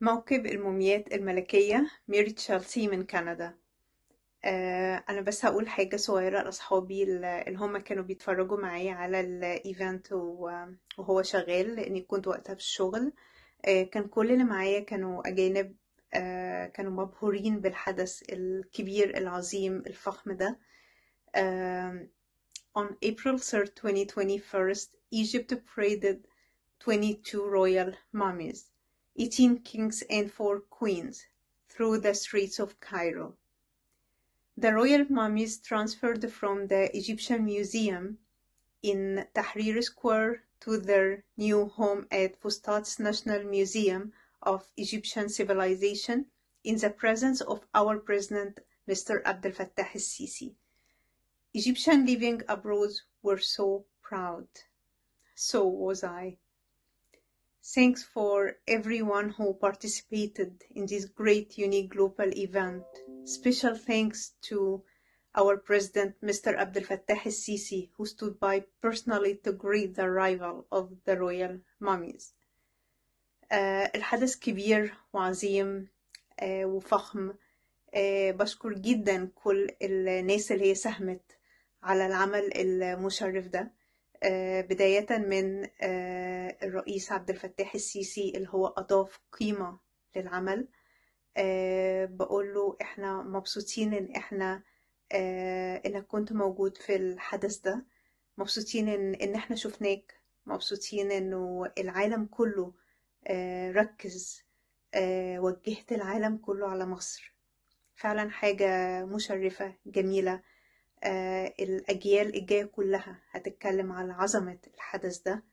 موكب الموميات الملكية ميري تشالسي من كندا آه أنا بس هقول حاجة صغيرة لأصحابي اللي هما كانوا بيتفرجوا معايا على الإيفنت وهو شغال لأني كنت وقتها في الشغل آه كان كل اللي معايا كانوا أجانب آه كانوا مبهورين بالحدث الكبير العظيم الفخم ده On April 3rd, 2021, Egypt paraded 22 royal mummies. eighteen kings and four queens, through the streets of Cairo. The royal mummies transferred from the Egyptian Museum in Tahrir Square to their new home at Fustat's National Museum of Egyptian Civilization in the presence of our president, Mr. Abdel Fattah el sisi Egyptian living abroad were so proud. So was I. Thanks for everyone who participated in this great, unique global event. Special thanks to our president, Mr. Abdel Fattah sisi who stood by personally to greet the arrival of the royal mummies. الحدث كبير وعظيم وفخم بشكر جدا كل الناس اللي هي ساهمت على العمل المشرف ده بداية من الرئيس عبد الفتاح السيسي اللي هو أضاف قيمة للعمل أه بقول له احنا مبسوطين ان احنا أه انك كنت موجود في الحدث ده مبسوطين ان, إن احنا شفناك مبسوطين انه العالم كله أه ركز آه، وجهت العالم كله على مصر فعلا حاجة مشرفة جميلة آه، الأجيال الجاية كلها هتتكلم على عظمة الحدث ده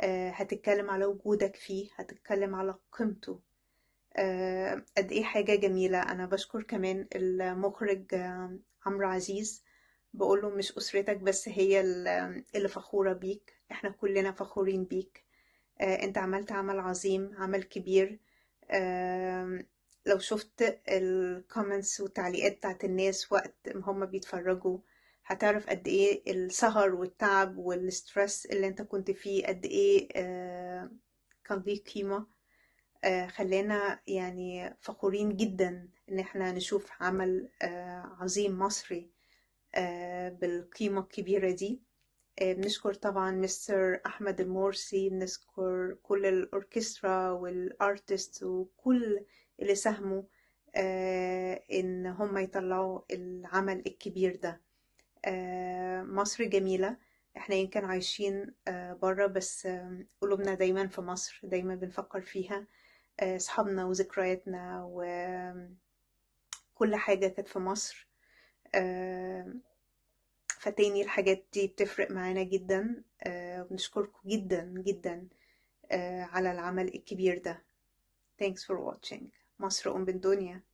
آه، هتتكلم على وجودك فيه هتتكلم على قيمته آه، قد ايه حاجة جميلة انا بشكر كمان المخرج آه، عمرو عزيز بقوله مش أسرتك بس هي اللي فخورة بيك احنا كلنا فخورين بيك انت عملت عمل عظيم عمل كبير لو شفت الكومنتس والتعليقات بتاعت الناس وقت ما هم بيتفرجوا هتعرف قد ايه السهر والتعب والسترس اللي انت كنت فيه قد ايه آه، كان ليه قيمة آه، خلانا يعني فخورين جدا ان احنا نشوف عمل آه، عظيم مصري بالقيمة الكبيرة دي بنشكر طبعا مستر أحمد المورسي بنشكر كل الأوركسترا والأرتست وكل اللي ساهموا إن هم يطلعوا العمل الكبير ده آه، مصر جميلة احنا يمكن عايشين آه، برا بس قلوبنا دايما في مصر دايما بنفكر فيها آه، اصحابنا وذكرياتنا وكل حاجة كانت في مصر فتاني الحاجات دي بتفرق معانا جدا بنشكركم جدا جدا على العمل الكبير ده Thanks for watching مصر أم الدنيا